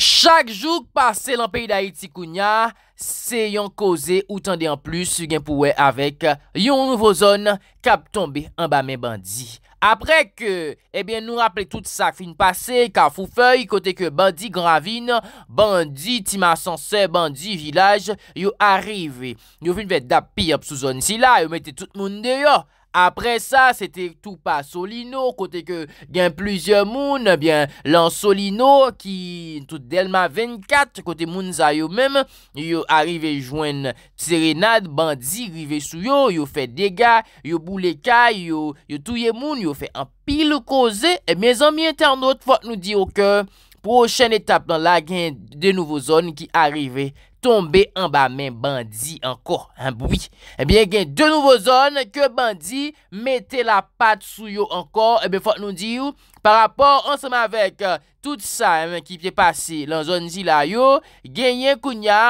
Chak jouk pase lan peyi da iti kounya, se yon koze ou tande an plus yon pouwe avek yon nouvo zon kap tombe an ba men bandi. Apre ke, ebyen eh nou rappele tout sak fin pase, ka fou fey, kote ke bandi gravine, bandi tima san se, bandi vilaj, yon arive. Yon fin ve dap pi ap sou zon. Si la, yon mette tout moun de yo. Apre sa, se te tou pa Solino, kote ke gen pluzyon moun, ebyen eh lan Solino ki tout Delma 24, kote moun za yo mem, yo arive jwen Serenade, bandi rive sou yo, yo fe dega, yo bouleka, yo touye moun, yo fe anpil koze. E eh, me zan mi etan notfot nou di yo ke, prochen etap nan la gen de nouvo zon ki arive, tombe an ba men bandi anko, ebyen eh gen de nouvo zon, ke bandi mette la pat sou yo anko, ebyen eh fote nou di yo, par rapport ansemen avek, euh, tout sa, ki pye pase lan zon zila yo, gen yon kounya,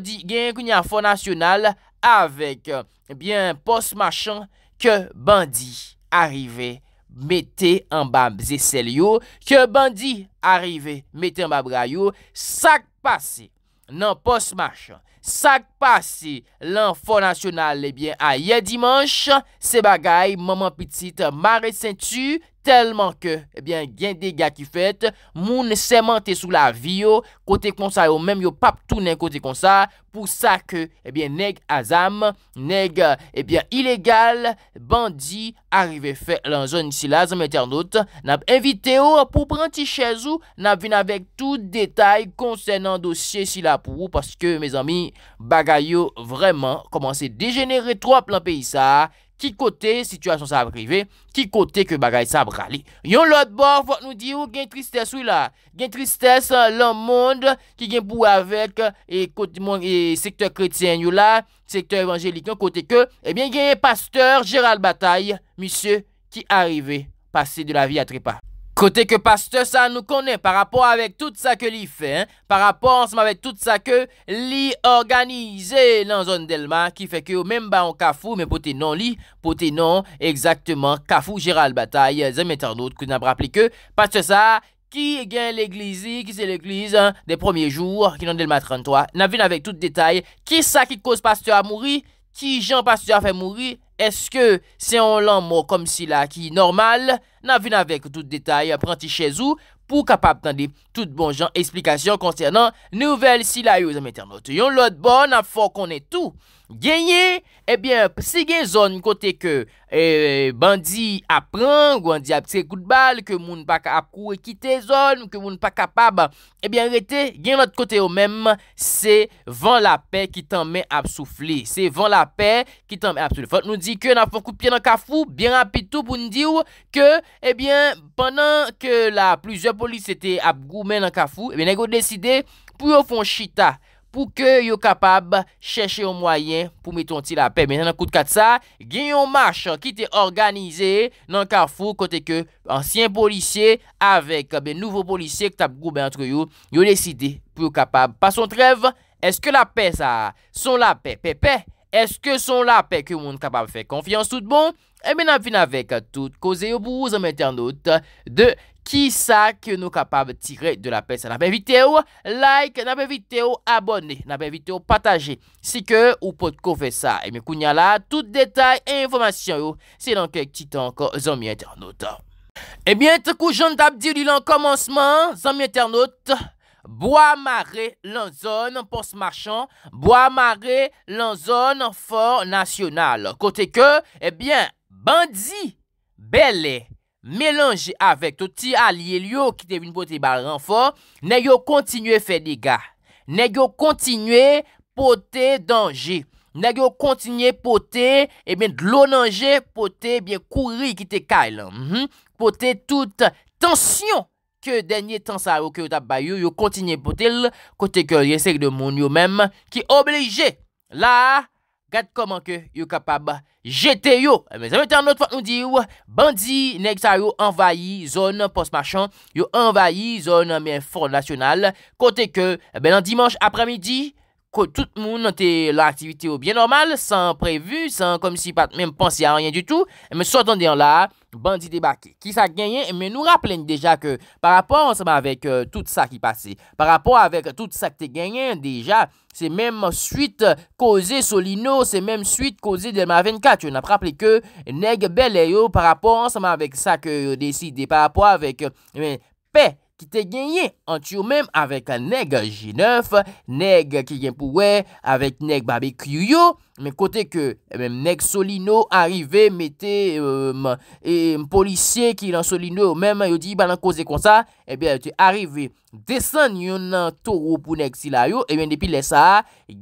gen yon kounya fote nasyonal, avek, ebyen eh pos machan, ke bandi arive, mette an ba zesel yo, ke bandi arive, mette an ba bra yo, sak pase, Nan posmach, sak pasi l'info nasyonal lebyen eh a ye dimanj, se bagay maman pitit mare sentu. telman ke, ebyen, gen dega ki fet, moun semente sou la vi yo, kote kon sa yo, menm yo pap tou nen kote kon sa, pou sa ke, ebyen, neg azam, neg, ebyen, ilegal, bandi, arive fe lan zon si la, zon meternot, nap evite yo pou pranti chez ou, nap vin avek tout detay konsen nan dosye si la pou ou, paske, mez ami, bagay yo, vreman, koman se degenere tro ap lan peyi sa a, Ki kote, situasyon sa ap rive, ki kote ke bagay sa ap rali. Yon lot bor, fote nou di ou gen tristesse ou la. Gen tristesse, lan moun, ki gen pou avek, e kote moun, e sektor kretien yon la, sektor evanjelik, yon kote ke, e bien gen yon pasteur, Gérald Bataille, misye, ki arive, pase de la vi a trepa. Kote ke paste sa nou konen par rapport avèk tout sa ke li fe, par rapport anseman avèk tout sa ke li organize nan zon delman ki fe ke ou menm ba an kafou men pote nan li, pote nan exactement kafou Gérald Bataille, zem etanout kou nan brapli ke. Paste sa, ki gen l'eglisi, ki se l'eglisi de premier jour ki nan delman 33, nan vin avèk tout detay, ki sa ki cause paste a mouri? Ki Jean Pasteur a fe mouri, eske se yon lanmou kom si la ki normal, nan vin avek tout detay pranti chez ou, pou kapap tan de tout bon jan eksplikasyon konsernan nouvel silayou zanm eternote. Yon lot bon, nan fo konen tou. Genye, ebyen, se gen zon nou kote ke e, bandi apren, ou an di apse kout bal, ke moun pa kap kou e kite zon, ou ke moun pa kapab, ebyen, rete, gen not kote yo menm, se van la pe ki tanmen apsofli. Se van la pe ki tanmen apsofli. Fote nou di ke nan fo koupi nan kafou, biyan api tou pou nidiyou, ke, ebyen, panan ke la pluzyon Polis ete ap goumen nan kafou Ebe negou deside pou yo fon chita Pou ke yo kapab Cheche yo mwayen pou meton ti la pe Menen akout kat sa, gen yon machan Ki te organize nan kafou Kote ke ansyen policie Avek e be nouvo policie Kota ap goumen antre yo, yo deside Pou yo kapab, pason trev Eske la pe sa, son la pe pe pe Eske son la pek yo moun kapab fek konfiyans tout bon? Eme eh nan fin avek tout koze yo bou zanmye ternote de ki sa ke nou kapab tire de la pek sa. Nan pek viteyo like, nan pek viteyo abone, nan pek viteyo pataje. Si ke ou pot konfe sa, eme eh kounya la tout detay e informasyon yo se lan kek titan ko zanmye ternote. Eme eh te kou jantap diri lan komansman zanmye ternote. Boa mare lan zonan posmarchan. Boa mare lan zonan for nasyonal. Kote ke, ebyen, eh bandi, bele, melange avek touti alye liyo ki te bin poti baran for, neyo kontinye fe diga. Nego kontinye poti danji. Nego kontinye poti, ebyen, eh lonanji, poti, ebyen, eh kouri ki te kay lan. Mhm. Poti touti tansyon. Kè denye tan sa yo kè yo eh, tabay yo, yo kontinye pote l, kote kè yè sek de moun yo mèm ki oblijè la, gèt koman kè yo kapab jete yo. Mè zè mè tè an not fòt nou di yo, bandi nek sa yo envayi zon postmachan, yo envayi zon mè fond nasyonal, kote kè eh bè nan dimanj apremidi... tout le monde était l'activité au bien normal, sans prévu, sans comme si pas même penser à rien du tout. Mais temps là, bandit débarqué. Qui ça gagné? Mais eh nous rappelons déjà que par rapport ensemble avec euh, tout ça qui passait, par rapport avec tout ça qui gagné, déjà, c'est même suite causé Solino, c'est même suite causée Delma 24. On a rappelé que Neg Belle par rapport ensemble avec ça que décidé, par rapport avec euh, eh paix Ki te genye antyou menm avek a neg jinef, neg ki genpouwe, avek neg babi kuyoyo. men kote ke eh, men nek solino arive mette m e, policye ki lan solino men yo di banan koze kon sa ebe eh te arive desan yon nan toro pou nek sila yo ebe eh depi lesa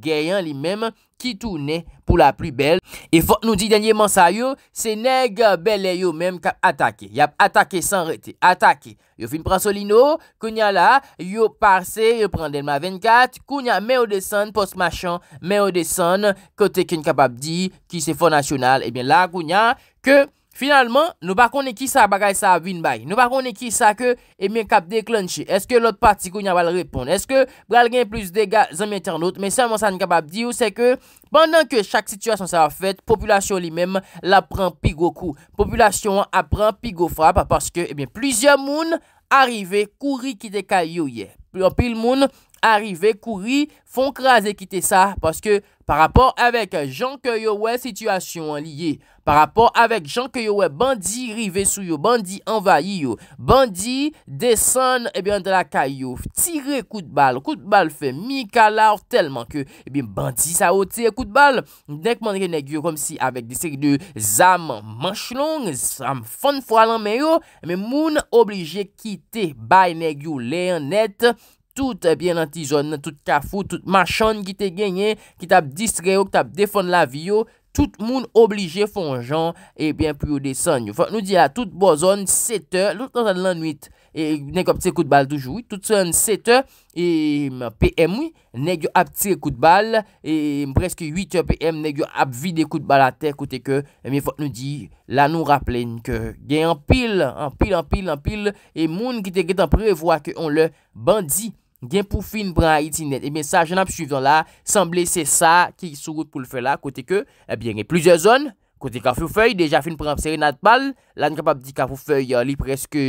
gayan li men ki tou ne pou la pli bel e fote nou di denye man sa yo se neg bele yo men kap atake yap atake san rete atake yo fin pran solino kounya la yo parse yo pran delma 24 kounya men o desan post machan men o desan kote ki nkabab di ki se fonasyonal ebyen eh la kou nya ke finalman nou bakon e ki sa bagay sa vinbay nou bakon e ki sa ke ebyen eh kap deklonche, eske lot parti kou nya val reponde, eske bral gen plus dega zanmye ternote, men sa monsan nkabab di ou se ke pandan ke chak situasyon sa va fet populasyon li mem la pran pi goku, populasyon a pran pi gofrap aposke ebyen eh plizyon moun arive kouri ki deka yoye, pil moun Arrive kouri, fon kraze kite sa. Paske, par rapport avek jank yo we, Sityasyon an liye. Par rapport avek jank yo we, Bandi rive sou yo, bandi envayi yo. Bandi desen eh ebyen de la kay yo. Tire kout bal. Kout bal fe mi kalav, Telman ke ebyen eh bandi sa ote kout bal. Nek mandre negyo kom si, Avek disek de zam manch long, Zam fan fwa lan men yo, Men moun oblije kite, Bay negyo leyen net, Tout ebyen eh nan ti zon, tout kafou, tout machon ki te genye, ki tap distreyo, ki tap defon la vyo, tout moun oblige fonjan ebyen pou yo desanyo. Fok nou di la, tout bozon, sete, lout nan lan nwit, e negyo apse kout bal toujou, tout son sete, e pm, negyo apse kout bal, e preske 8e pm, negyo ap vide kout bal a te, kote ke, ebyen fok nou di, la nou rappelen ke, gen an pil, an pil, an pil, an pil, e moun ki te getan prevoa ke on le bandi, Gen pou fin bran iti net Emen sa jen ap suivyon la Semble se sa ki sou gout pou l fè la Kote ke ebien e plize zon Kote kafou fey, deja fin pramp seri nat bal, la ni kapap di kafou fey li preske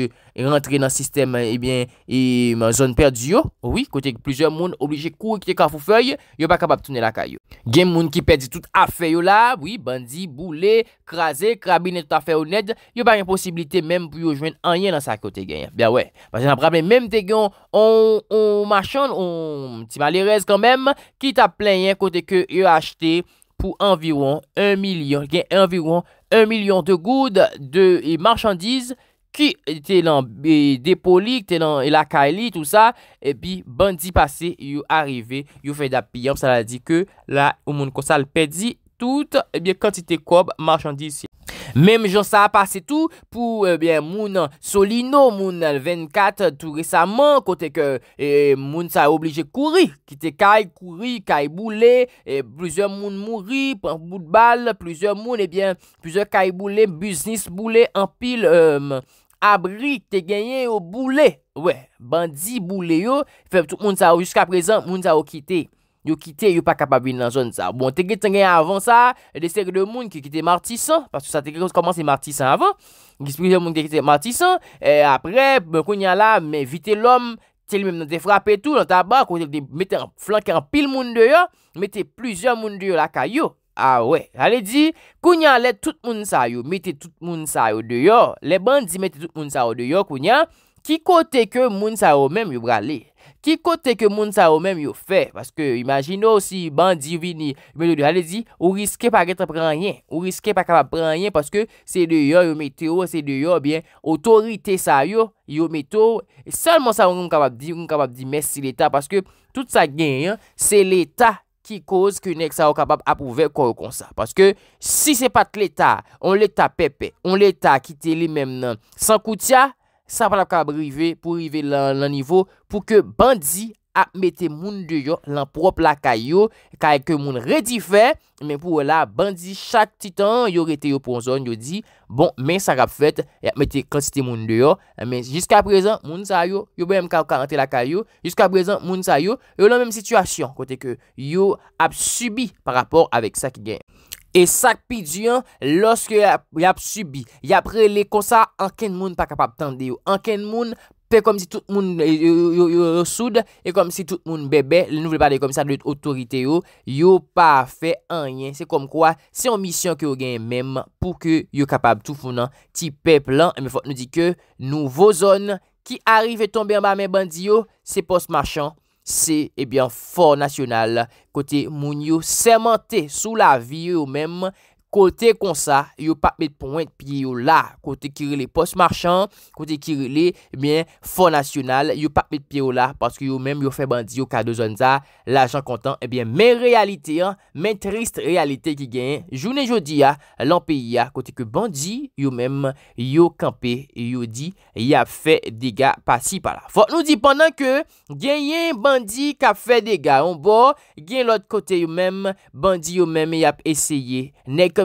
rentre nan sistem, ebyen, e man zon perdi yo. Oui, kote plizye moun oblije kou kite kafou fey, yo pa kapap tounen la kayo. Gen moun ki perdi tout a fey yo la, oui, bandi, boule, kraser, krabine tout a fey ou ned, yo pa gen posibilite menm pou yo jwen anyen nan sa kote gen. Ben wè, mwen se nan prame menm te gen, on machan, on ti malirez kan menm, ki ta plen yen kote ke yo achete. pou enviroun 1 milyon, gen enviroun 1 milyon de goud, de marchandiz, ki te lan depoli, te lan lakayli, tout sa, epi bandi pase, yu arrive, yu fey da piyam, sa la di ke la ou moun konsal pedi tout, epi eh kantite kob marchandiz si. Mem jonsa apase tou pou eh, moun solino moun 24 tou resaman kote ke eh, moun sa oblije kouri, kite kay kouri, kay boule, eh, plezor moun mouri, pwant bout bal, plezor moun ebyen plezor kay boule, biznis boule, ampil euh, abri, te genye yo boule. Ouè, bandi boule yo, fe mtou moun sa yo jiska prezant moun sa yo kite. Yo kite, yo pa kapabine nan zon sa. Bon, teke tenge avan sa, de seri de moun ki kite martisan, pasou sa teke kon se komanse martisan avan, gisprise moun ki kite martisan, apre, kounya la, vite l'om, tel mèm nan te frape tout, nan taba, kounya de flanke an pil moun de yo, mette plujan moun de yo la ah ka yo. A we, ale di, kounya let tout moun sa yo, mette tout moun sa yo de yo, le ban di mette tout moun sa yo de yo, kounya, ki kote ke moun sa yo mèm yo brale. ki kote ke moun sa ou men yo fe, paske imajino si bandi vini, men yo de hale di, ou riske pa getre pranyen, ou riske pa kapab pranyen, paske se de yo yo meteo, se de yo bien, otorite sa yo, yo meteo, salman sa ou moun kapab di, moun kapab di mes si l'Etat, paske tout sa genyen, se l'Etat ki koz, ki nek sa ou kapab apouve kwa yo konsa, paske si se pat l'Etat, ou l'Etat pepe, ou l'Etat ki te li men men, san koutia, Sa pal ap kabrive pou rive lan nivou pou ke bandi ap mette moun deyo lan prop la kayo Kaye ke moun redife men pou wala bandi chak titan yo rete yo ponzon yo di Bon men sa kap fet e ap mette kansite moun deyo Men jiska prezant moun sa yo yo bayan mka akarente la kayo Jiska prezant moun sa yo yo lan menm situasyon kote ke yo ap subi par rapor avek sa ki gen E sak pi diyon loske yap subi. Yapre le konsa anken moun pa kapab tan de yo. Anken moun pe kom si tout moun e, yo soude. E kom si tout moun bebe. Le nou vle pa de kom sa de otorite yo. Yo pa fe anyen. Se kom kwa? Se yon misyon ki yo gen menm pou ke yo kapab tou founan. Ti pe plan. E me fote nou di ke nouvo zon. Ki arrive tombe yon ba men bandi yo. Se pos marchan. Se ebyan eh for nasyonal, kote moun yo semente sou la vi yo menm, Kote kon sa, yo pap met ponwen piye yo la, kote kirele pos marchan, kote kirele fon nasyonal, yo pap met piye yo la, paske yo menm yo fe bandi yo kado zon za, la jan kontan, ebyen men realite, men triste realite ki gen, jounen jodi ya, lan peyi ya, kote ke bandi yo menm yo kampe, yo di, ya fe dega pasi pala. Fok nou di, pandan ke gen yen bandi ka fe dega, on bo, gen lot kote yo menm, bandi yo menm,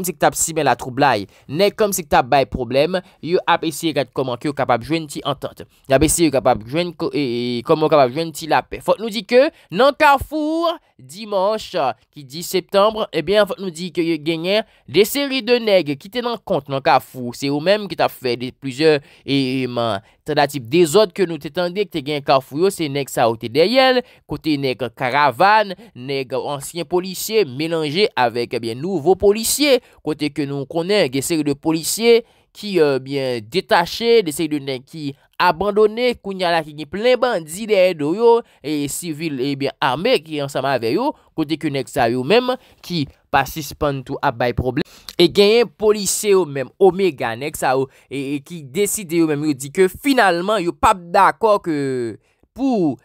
Sik tap si ben la troublai Ne kom sik tap bay problem Yo ap eseye kat komank yo kapap jwen ti antante Yo ap eseye yo kapap jwen e, e, Komank yo kapap jwen ti lape Fote nou di ke nan Karfour Dimanche ki di septembre Ebyen nou di ki genyen De seri eh de neg ki te nan kont nan kafou Se ou menm ki ta fwe de plizye Eman De zot ke nou te tende ki te genyen kafou yo Se neg sa ou te deyel Kote neg karavan Neg ansyen policye Melange avek nouvo policye Kote ke nou konen gen seri de policye Ki euh, detache, deseri de neg ki abandone, kounya la ki ni plemban, zide edo yo, e sivil e biye arme ki ansama ave yo, kote ki nek sa yo menm, ki pasispan tou ap bay problem. E genyen polise yo menm, omega nek sa yo, e ki deside yo menm, yo di ke finalman yo pap dakor ke pou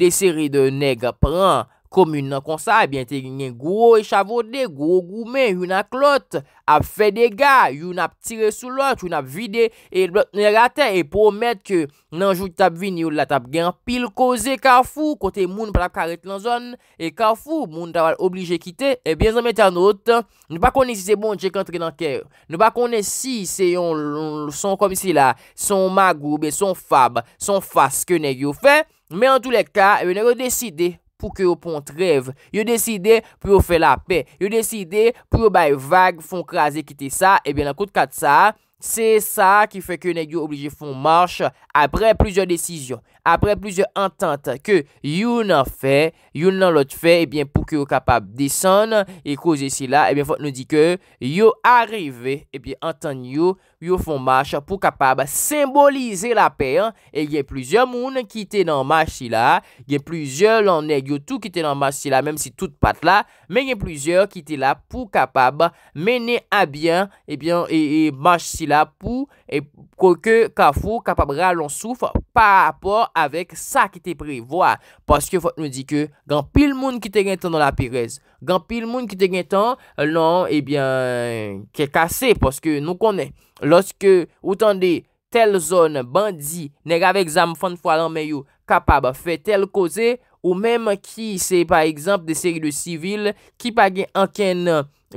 deseri de neg pran. Komoun nan konsa, ebyen eh te gen gen gwo echavode, gwo gwo men, yon ak lot, ap fedega, yon ap tire sou lot, yon ap vide, e blot ne rate, e promet ke nan jout tap vin, yon la tap gen pil koze, karfou, kote moun prap karet nan zon, e karfou, moun ta val oblije kite, ebyen eh zanmete anot, nou pa kone si se bon chek antre nan kè, nou pa kone si se yon son komisi la, son magoube, son fab, son faske ne gyo fe, men an tou le ka, ebyen eh re deside. pou ke yo pon trev, yo deside pou yo fe la pe, yo deside pou yo bay vague, fon krasi, kite sa, ebyen, lankout kat sa, se sa ki fe ke yo negyo oblije fon march, apre plizyo desizyon, apre plizyo entente, ke yo nan fe, yo nan lot fe, ebyen, pou ke yo kapab deson, e kouze si la, ebyen, fote nou di ke, yo arive, ebyen, enten yo, yo fon mache pou kapab simbolize la pey, e yon plizye moun ki te nan mache si la, yon plizye lonek yo tou ki te nan mache si la, menm si tout pat la, men yon plizye ki te la pou kapab mene a byan, eh e bian, e mache si la pou, e kouke kafou kapab ralon souf, pa apor avek sa ki te prevoa, paske fote nou di ke, gan pil moun ki te renton nan la pey rez, Gan pil moun ki te gen tan, nan, ebyen, ke kase. Poske nou konen, loske ou tande tel zon bandi negave exam fan fwa lan men yo kapab fe tel koze, ou menm ki se, par ekzamp, de seri de sivil, ki pa gen anken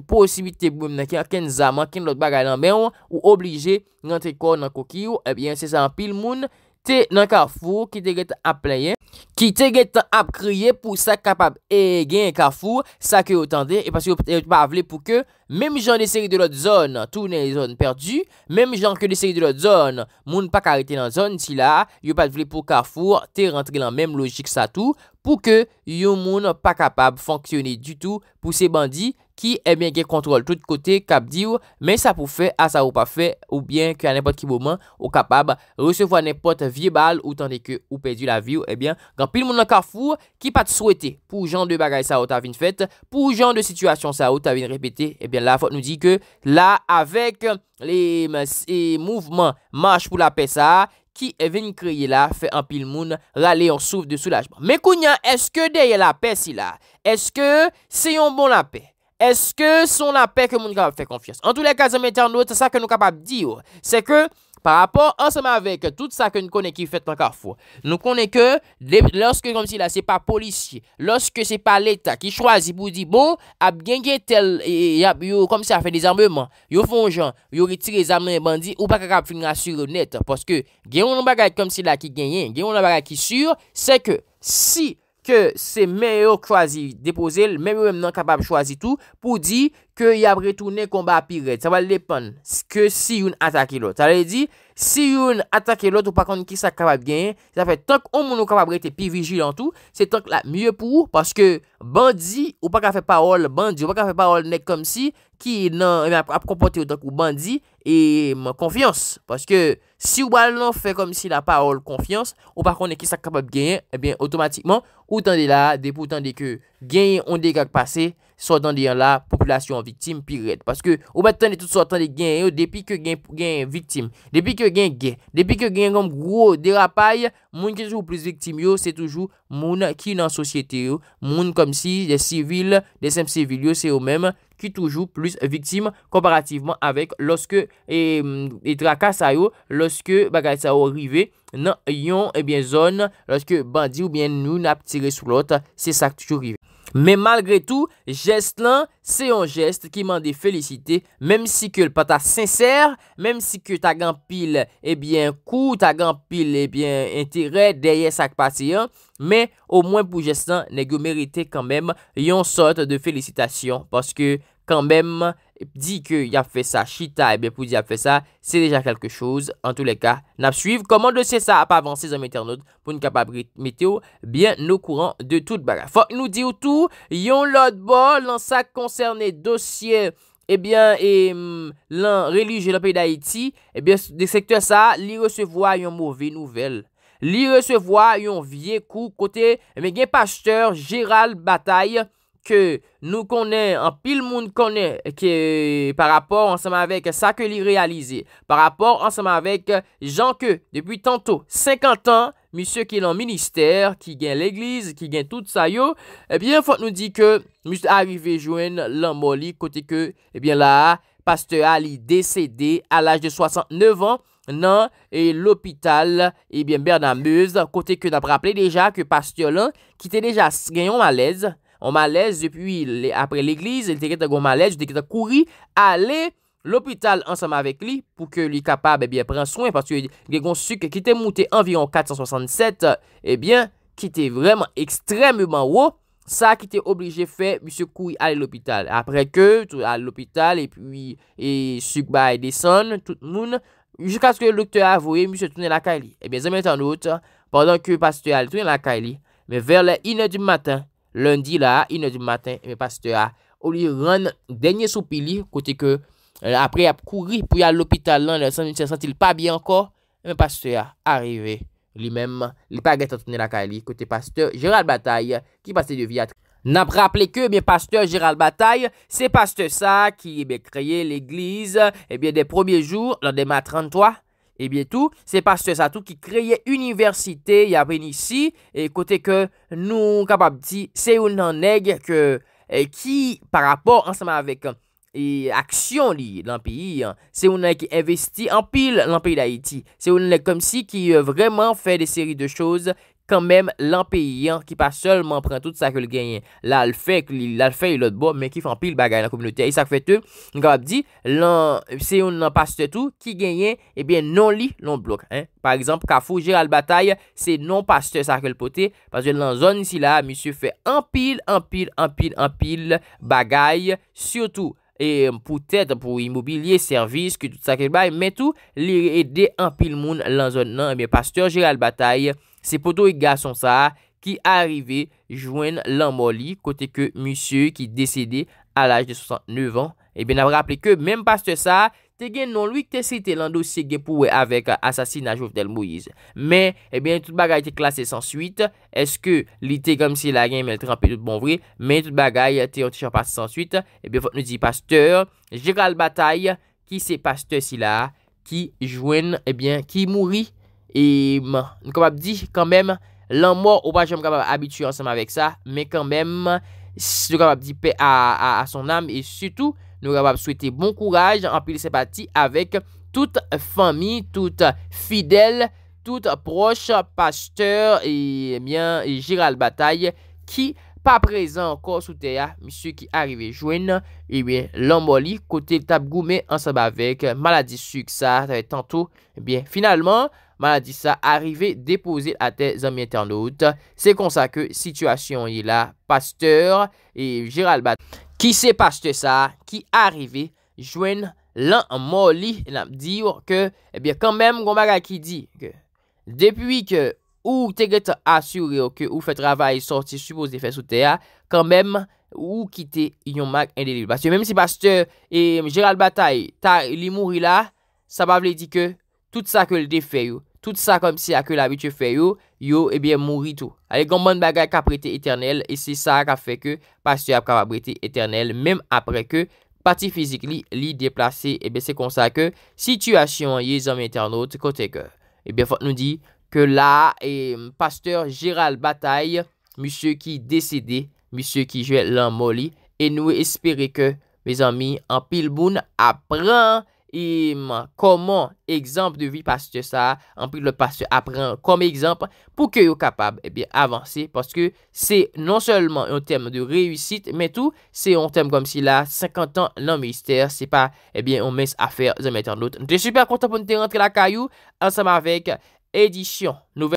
posibite boum nan, ki anken zam, anken lot bagay lan men, ou oblije ngan te kon nan koki yo, ebyen, se zan pil moun, te nan Karfour ki te get ap playen, ki te get ap kriye pou sa kapab e gen Karfour, sa ke yo tende, e pasyo yo te pa avle pou ke, mem jan de seri de lot zon, tou nen zon perdu, mem jan ke de seri de lot zon, moun pa karite nan zon, si la, yo pat vle pou Karfour, te rentre nan mem logik sa tou, pou ke yo moun pa kapab fonksyone du tou, pou se bandi, ki e eh ben gen kontrol tout kote kap diw, men sa pou fe, a sa ou pa fe, ou bien ki an epot kibouman, ou kapab resevo an epot vie bal, ou tan deke ou pedi la viw, e eh ben, gan pil moun an ka fou, ki pat souwete, pou jan de bagay sa ou ta vin fete, pou jan de situasyon sa ou ta vin repete, e eh ben la fote nou di ke, la avek le e, mouvman manj pou la pe sa, ki e ven kreye la fe an pil moun, la leon souf de soulajman. Men kounya, eske deye la pe si la? Eske se yon bon la pe? Eske son apè ke moun kapap fè konfiyans? An tou lè kazem etan nou, tè sa ke nou kapap di yo. Sè ke, par rapport ansem avèk, tout sa ke nou konè ki fèt pankafou, nou konè ke, lòske kom si la se pa polisye, lòske se pa lèta ki chwazi pou di bo, ap genge tel, yo kom si a fè desanbèman, yo fonjan, yo ritire desanbèman bandi, ou baka kap fè nga sure net, poske genyon anbagay kom si la ki genyen, genyon anbagay ki sure, sè ke, si, si, ke se menyo kwa zi depoze, menyo menyo nan kapab chwa zi tou, pou di... ke y apre tou ne komba api red, sa wale depan ke si youn atake lot, sa wale di, si youn atake lot ou pakon ki sa kapab genye, sa fè tonk ou moun ou kapab rete pi vijil an tou, se tonk la mye pou ou, paske bandi ou pak a fè parol, bandi ou pak a fè parol nek kom si, ki nan eh ap kompote ou tak ou bandi, e konfiyans, mm, paske si ou wale nan fè kom si la parol konfiyans, ou pakon ne ki sa kapab genye, ebyen eh otomatikman, ou tan de la, de pou tan de ke genye on dekak pase, Sotan de yon la populasyon viktim pi red. Paske ou batan de tout sotan de gen yo depi ke gen viktim. Depi ke gen gen. Depi ke gen yon gro derapay, moun ki toujou plus viktim yo, se toujou moun ki nan sosyete yo. Moun kom si de sivil, de sem sivil yo, se yo menm ki toujou plus viktim. Komparativeman avek loske e trakasa yo, loske bagay sa yo rive, nan yon ebyen eh zon, loske bandi ou byen nou nap tire sou lot, se sa toujou rive. Men malgre tou, jest lan, se yon jest ki mande felicite, menm si ke l pata senser, menm si ke ta gampil, ebyen, eh kou, ta gampil, ebyen, eh entere, deye sak pati an, men, ou mwen pou jest lan, ne ge merite kanmen, yon sort de felicitation, paske kanmen... Di ke yap fe sa, chita, ebyen eh pou di yap fe sa, se deja kelke chouz. An tou le ka, nap suiv. Koman dosye sa ap avanse zanm eternod pou n kapabri meteo, ebyen nou kouran de tout baga. Fok nou di ou tou, yon lot bo lan sa konserne dosye, ebyen, eh e, mm, lan religye lan pey da Haiti, ebyen, eh de sektwa sa, li resevoa yon mouvi nouvel. Li resevoa yon vie kou kote, ebyen pasteur Gérald Bataille, nou konen, an pil moun konen par rapport ansem avèk sa ke li realize, par rapport ansem avèk jan ke depi tantou 50 an, misye ki lan minister, ki gen l'eglise, ki gen tout sa yo, nou di ke, misye avive jwen lan moli, kote ke, paste Ali desede al age de 69 an, nan l'opital eh berdameuse, kote ke nan praple deja ke paste lan, ki te deja gen yon malèze, On malez depi apre l'eglize, l'teke ta gon malez, l'teke ta kouri, ale l'opital ansama vek li, pou ke li kapab, ebyen, eh pren soin, paske gre gon suke ki te mouti anviron 467, ebyen, ki te vreman ekstremman wou, sa ki te oblije fe, misyo kouri ale l'opital. Apre ke, tou ale l'opital, e sukba e deson, tout moun, jikaske l'okte avoye, misyo toune lakay li. Ebyen, zanmen tanout, pandan ke pas te ale toune lakay li, ve ver le ine di matan, Lundi la, ino di maten, me paste a ou li ren denye sou pili, kote ke apre ap kouri pou ya l'opital lan, se sentil pa bi anko, me paste a arive li menm, li pa geta tounen la ka li, kote paste Gérald Bataille, ki paste de viat. N ap rapple ke, me paste Gérald Bataille, se paste sa ki kreye eh l'eglize, ebyen eh de premier jour, la dema 33. Et eh bien tout, c'est que ça tout qui créé université y a ici et côté que nous capable c'est un nègre eh, qui par rapport ensemble avec et eh, action pays hein, c'est un qui investit en pile dans pays d'Haïti c'est un comme si qui euh, vraiment fait des séries de choses kanmèm lan peyyan ki pa solman pren tout sakèl genyen. La l fèk li, la l fèk li lot bo, men ki fè an pil bagay nan koumounite. E eh sak fè te, nou ka ap di, lan, se yon nan paste tou, ki genyen, ebyen non li, non blok. Par exemple, ka fou jiral batay, se non paste sakèl pote, parce lan zon isi la, misye fè an pil, an pil, an pil, an pil bagay, sio tou, e pou tèd pou immobilie, servis, ki tout sakèl bay, men tou, li reède an pil moun lan zon nan, ebyen eh pasteur Se poto e ga son sa ki arive jwen lanmoli kote ke musye ki desede a laj de 69 an. E ben ap rappele ke menm paste sa te gen non luyk te se te lando se gen pouwe avek asasina Jof del Moise. Men e eh ben tout bagay te klasen sansuit. Eske li te kom si la gen men trempi tout bonvri men tout bagay te otichan paste sansuit. E eh ben fot nou di pasteur jikal batay ki se paste si la ki jwen e eh ben ki mouri. E nou kapap di, kanmem, lan mwa, ou pa jèm kapap abituy ansem avèk sa, men kanmem, nou kapap di, pe a son am, e sütou, nou kapap souwete bon kouraj, anpil sepati, avèk tout fami, tout fidèl, tout proche, pasteur, e bien, e, gira l'bataille, ki pa prezen ankon, soute ya, misu ki arrive jwen, e bien, lan moli, kote tab goume, ansem avèk, maladi souk sa, tan tou, e bien, finalman, man la di sa, arive depoze atè zanmye tè an doout, se konsa ke situasyon yè la, pasteur, ki se paste sa, ki arive, jwen lan moli, nam di yo ke, ebyen, eh kanmem, gomaga ki di, depi ke, ou teget asyuri yo, ke ou fè travay, sorti, supos de fè sou teya, kanmem, ou kite, yon mag endeliv. Mèm si pasteur, e jiral batay, ta li mouri la, sa pa vle di ke, tout sa ke l de fè yo, Tout sa kom si a ke l'abitue fe yo, yo ebyen eh mouri tou. A e goman bagay kapriti eternel, e se sa ka fe ke pasteur ap kapriti eternel, menm apre ke pati fizik li, li deplase, ebyen eh se konsa ke situasyon ye zami eternot kote ke. Ebyen eh fote nou di ke la, e pasteur Gérald Bataille, misye ki deside, misye ki jwe lan moli, e nou espere ke, me zami, an pilboun apren, et comment exemple de vie parce que ça en plus le pasteur apprend comme exemple pour que soyez capable et eh bien avancer parce que c'est non seulement un thème de réussite mais tout c'est un thème comme si là 50 ans dans ministère c'est pas et eh bien on à affaire de mettre en doute. Je suis super content pour nous rentrer la caillou ensemble avec édition nouvelle